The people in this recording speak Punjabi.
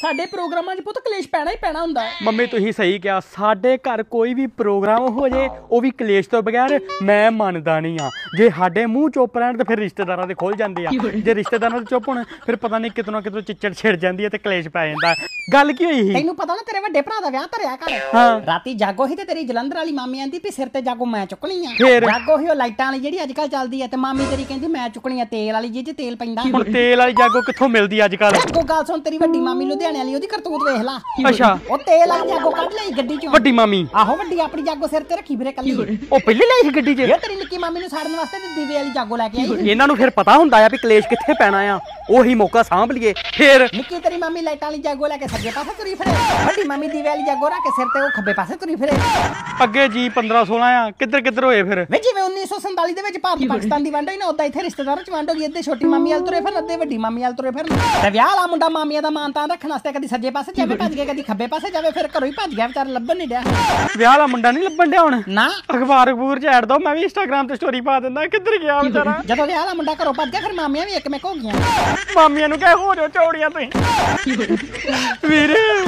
ਸਾਡੇ ਪ੍ਰੋਗਰਾਮਾਂ 'ਚ ਪੁੱਤ ਕਲੇਸ਼ ਪੈਣਾ ਹੀ ਪੈਣਾ ਹੁੰਦਾ ਮੰਮੀ ਤੁਸੀਂ ਸਹੀ ਕਿਹਾ ਸਾਡੇ ਘਰ ਕੋਈ ਵੀ ਪ੍ਰੋਗਰਾਮ ਹੋ ਜੇ ਉਹ ਵੀ ਕਲੇਸ਼ ਤੋਂ ਬਗੈਰ ਮੈਂ ਮੰਨਦਾ ਨਹੀਂ ਆ ਜੇ ਸਾਡੇ ਮੂੰਹ ਚੁੱਪ ਰਹਿਣ ਤਾਂ ਫਿਰ ਰਿਸ਼ਤੇਦਾਰਾਂ ਦੇ ਖੁੱਲ ਜਾਂਦੇ ਆ ਜੇ ਰਿਸ਼ਤੇਦਾਰਾਂ ਦੇ ਚੁੱਪ ਹੋਣ ਫਿਰ ਪਤਾ ਨਹੀਂ ਕਿਤਨਾ ਕਿਤਨਾ ਚਿੱਚੜ ਛਿੜ ਜਾਂਦੀ ਹੈ ਤੇ ਕਲੇਸ਼ ਪੈ ਜਾਂਦਾ ਗੱਲ ਕੀ ਹੋਈ ਸੀ ਤੈਨੂੰ ਪਤਾ ਨਾ ਤੇਰੇ ਵੱਡੇ ਭਰਾ ਦਾ ਵਿਆਹ ਧਰਿਆ ਹਾਂ। ਘਰ ਰਾਤੀ ਜਾਗੋ ਹੀ ਤੇ ਤੇਰੀ ਜਲੰਧਰ ਵਾਲੀ ਮਾਮੀ ਆਂਦੀ ਵੀ ਸਿਰ ਤੇ ਜਾਗੋ ਮੈਂ ਚੁੱਕਣੀ ਆ ਫੇਰ? ਜਾਗੋ ਹੀ ਉਹ ਲਾਈਟਾਂ ਵਾਲੀ ਜਿਹੜੀ ਅੱਜ ਕੱਲ ਚੱਲਦੀ ਆ ਤੇ ਮਾਮੀ ਤੇਰੀ ਕਹਿੰਦੀ ਮੈਂ ਚੁੱਕਣੀ ਆ ਤੇਲ ਵਾਲੀ ਜਿਹਦੇ ਤੇਲ ਪੈਂਦਾ ਹੁਣ ਤੇਲ ਵਾਲੀ ਜਾਗੋ ਕਿੱਥੋਂ ਮਿਲਦੀ ਅੱਜ ਕੱਲ ਜਾਗੋ ਗੱਲ ਸੁਣ ਤੇਰੀ ਵੱਡੀ ਮਾਮੀ ਲੁਧਿਆਣੇ ਵਾਲੀ ਉਹਦੀ ਕਰਤੂਤ ਵੇਖ ਲਾ ਅੱਛਾ। ਉਹ ਤੇਲ ਵਾਲੀ ਜਾਗੋ ਕੱਢ ਲਈ ਗੱਡੀ ਚੋਂ ਵੱਡੀ ਮਾਮੀ ਆਹੋ ਵੱਡੀ ਆਪਣੀ ਜਾਗੋ ਸਿਰ ਤੇ ਰੱਖੀ ਵੀਰੇ ਕੱਲੀ ਉਹ ਪਹਿਲੇ ਲਈ ਸੀ ਗੱਡੀ 'ਚ ਇਹ ਤੇਰੀ ਨਿੱਕੀ ਮਾਮੀ ਨੂੰ ਸਾੜਨ ਵਾਸਤੇ ਤੇ ਦੀਵੇ ਵਾਲੀ ਜਾਗੋ ਲੈ ਕੇ ਆਈ ਇਹਨਾਂ ਨੂੰ ਫਿਰ ਪਤਾ ਹੁੰਦਾ ਆ ਵੀ ਕਲੇਸ਼ ਕਿੱਥੇ ਪੈਣਾ ਆ ਉਹੀ ਮੌਕਾ ਸਾਂਭ ਲਈਏ ਫੇਰ ਨਿੱਕੀ ਤੇਰੀ ਮੰਮੀ ਲਾਈਟਾਂ ਵਾਲੀ ਜਾਗੋ ਲੈ ਕੇ ਸੱਜੇ ਪਾਸੇ ਤੁਰੀ ਫਿਰੇ ਵੱਡੀ ਮੰਮੀ ਦੀ ਵਾਲੀ ਜਾਗੋ ਰਾ ਕੇ ਸਿਰ ਤੇ ਉਹ ਖੱਬੇ ਪਾਸੇ ਤੁਰੀ ਫਿਰੇ ਅੱਗੇ ਜੀ 15 16 ਆ ਕਿੱਧਰ ਕਿੱਧਰ ਹੋਏ ਫਿਰ ਵੇ ਜਿਵੇਂ 1947 ਦੇ ਵਿੱਚ ਭਾਰਤ ਪਾਕਿਸਤਾਨ ਦੀ ਵੰਡ ਹੋਈ ਨਾ ਉਦਾਂ ਇੱਥੇ ਰਿਸ਼ਤੇਦਾਰਾਂ ਚ ਵੰਡ ਹੋ ਗਈ ਇੱਧੇ ਛੋਟੀ ਮਾਮੀ ਵਾਲ ਤੁਰੇ ਫਿਰ ਅੱਧੇ ਵੱਡੀ ਮਾਮੀ ਵਾਲ ਤੁਰੇ ਫਿਰ ਤੇ ਵਿਆਹ ਵਾਲਾ ਮੁੰਡਾ ਮਾਮੀਆਂ ਦਾ ਮਾਨ ਤਾਂ ਰੱਖਣ ਵਾਸਤੇ ਕਦੀ ਸੱਜੇ ਪਾਸੇ ਜਾਵੇ ਭੱਜ ਗਿਆ ਕਦੀ ਖੱਬੇ ਪਾਸੇ ਜਾਵੇ ਫਿਰ ਘਰੋਂ ਹੀ ਭੱਜ ਗਿਆ ਵਿਚਾਰ ਲੱਭਣ ਨਹੀਂ ਡਿਆ ਵਿਆਹ ਵਾਲਾ ਮੁੰਡਾ ਨਹੀਂ ਲੱਭਣ ਡਿਆ ਹੁਣ ਨਾ ਅਖਬਾਰ ਅਖਬੂਰ ਚ ਐਡ ਦੋ ਮੈਂ ਵੀ ਇੰਸਟਾਗ੍ਰam ਤੇ ਸਟੋਰੀ ਪਾ ਦਿੰਦਾ ਕਿੱਧਰ ਗਿਆ ਵਿਚਾਰਾ ਜਦੋਂ ਵਿਆਹ ਵਾਲਾ ਮੁੰਡਾ ਘਰੋਂ ਭੱਜ ਗਿਆ ਫਿਰ ਮਾਮੀਆਂ ਵੀ ਇੱਕ ਮੇਕ ਹੋ ਗਈਆਂ ਮਾਮੀਆਂ ਨੂੰ ਕਹਿ ਹੋ ਜਾਓ ਚੌੜੀਆਂ ਤੁਸੀਂ ਵੀਰੇ